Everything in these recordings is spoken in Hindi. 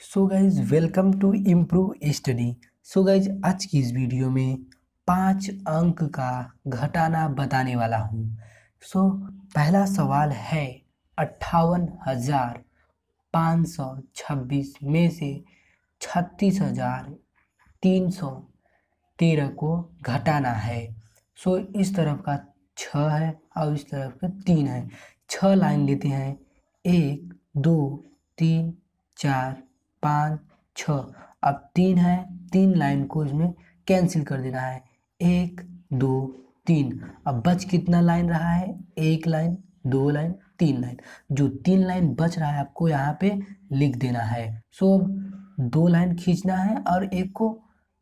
So guys welcome to improve study so guys आज की इस वीडियो में पांच अंक का घटाना बताने वाला हूँ सो so, पहला सवाल है अट्ठावन हजार पाँच सौ छब्बीस में से छत्तीस हजार तीन सौ तेरह को घटाना है सो so, इस तरफ का छ है और इस तरफ का तीन है छ लाइन लेते हैं एक दो तीन चार पाँच छ अब तीन है तीन लाइन को इसमें कैंसिल कर देना है एक दो तीन अब बच कितना लाइन रहा है एक लाइन दो लाइन तीन लाइन जो तीन लाइन बच रहा है आपको यहाँ पे लिख देना है सो दो लाइन खींचना है और एक को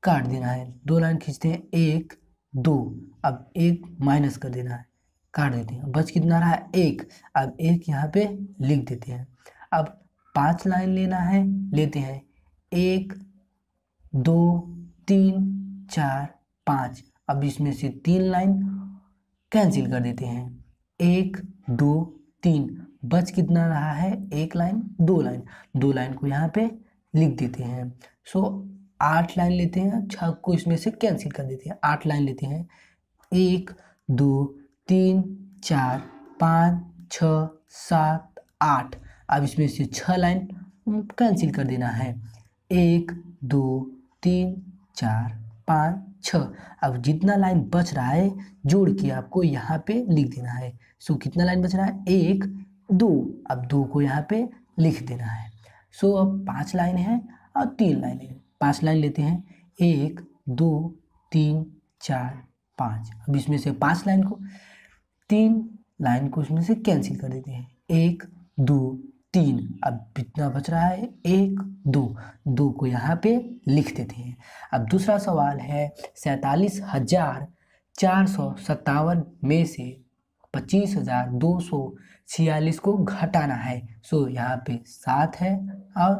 काट देना है दो लाइन खींचते हैं एक दो अब एक माइनस कर देना है काट देते हैं बच कितना रहा है एक अब एक यहाँ पे लिख देते हैं अब पांच लाइन लेना है लेते हैं एक दो तीन चार पाँच अब इसमें से तीन लाइन कैंसिल कर देते हैं एक दो तीन बच कितना रहा है एक लाइन दो लाइन दो लाइन को यहाँ पे लिख देते हैं सो आठ लाइन लेते हैं छ को इसमें से कैंसिल कर देते हैं आठ लाइन लेते हैं एक दो तीन चार पाँच छ सात आठ अब इसमें से छः लाइन कैंसिल कर देना है एक दो तीन चार पाँच छ अब जितना लाइन बच रहा है जोड़ के आपको यहाँ पे लिख देना है सो कितना लाइन बच रहा है एक दो अब दो को यहाँ पे लिख देना है सो अब पांच लाइन है और तीन लाइन है पांच लाइन लेते हैं एक दो तीन चार पाँच अब इसमें से पांच लाइन को तीन लाइन को इसमें से कैंसिल कर देते हैं एक दो तीन हम्म। अब कितना बच रहा है एक दो दो को यहाँ पे लिख देते हैं अब दूसरा सवाल है सैतालीस हजार चार सौ सत्तावन में से पच्चीस हजार दो सौ छियालीस को घटाना है सो यहाँ पे सात है और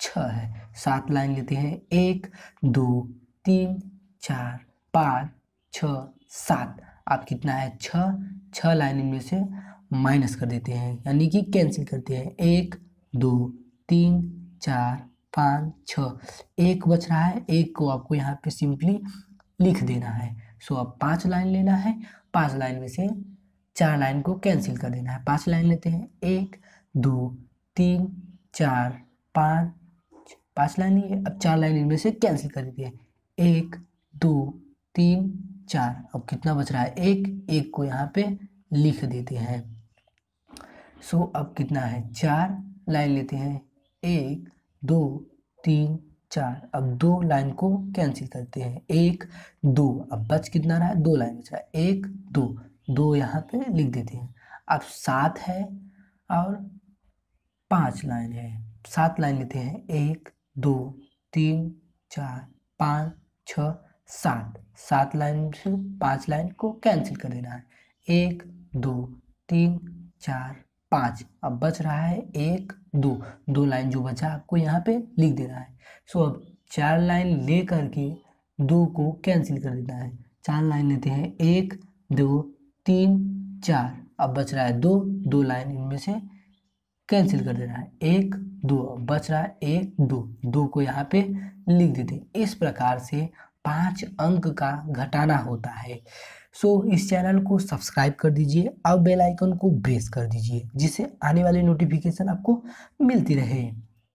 छ है सात लाइन लेते हैं एक दो तीन चार पाँच छ सात अब कितना है छ छः लाइन में से माइनस कर देते हैं यानी कि कैंसिल करते हैं एक दो तीन चार पाँच छ एक बच रहा है एक को आपको यहाँ पे सिंपली लिख देना है सो अब पांच लाइन लेना है पांच लाइन में से चार लाइन को कैंसिल कर देना है पांच लाइन लेते हैं एक दो तीन चार पाँच पांच लाइन लिए अब चार लाइन इनमें से कैंसिल कर देते हैं एक दो तीन चार अब कितना बच रहा है एक एक को यहाँ पे लिख देते हैं सो अब कितना है चार लाइन लेते हैं एक दो तीन चार अब दो लाइन को कैंसिल करते हैं एक दो अब बच कितना रहा है दो लाइन बचा है एक दो दो यहाँ पे लिख देते हैं अब सात है और पांच लाइन है सात लाइन लेते हैं एक दो तीन चार पाँच छ सात सात लाइन से पांच लाइन को कैंसिल कर देना है एक दो तीन चार पाँच अब बच रहा है एक दो दो लाइन जो बचा आपको यहाँ पे लिख देना है सो अब चार लाइन ले करके दो को कैंसिल कर देना है चार लाइन लेते हैं एक दो तीन चार अब बच रहा है दो दो लाइन इनमें से कैंसिल कर देना है एक दो अब बच रहा है एक दो दो को यहाँ पे लिख देते हैं इस प्रकार से पांच अंक का घटाना होता है सो so, इस चैनल को सब्सक्राइब कर दीजिए और बेल आइकन को प्रेस कर दीजिए जिससे आने वाली नोटिफिकेशन आपको मिलती रहे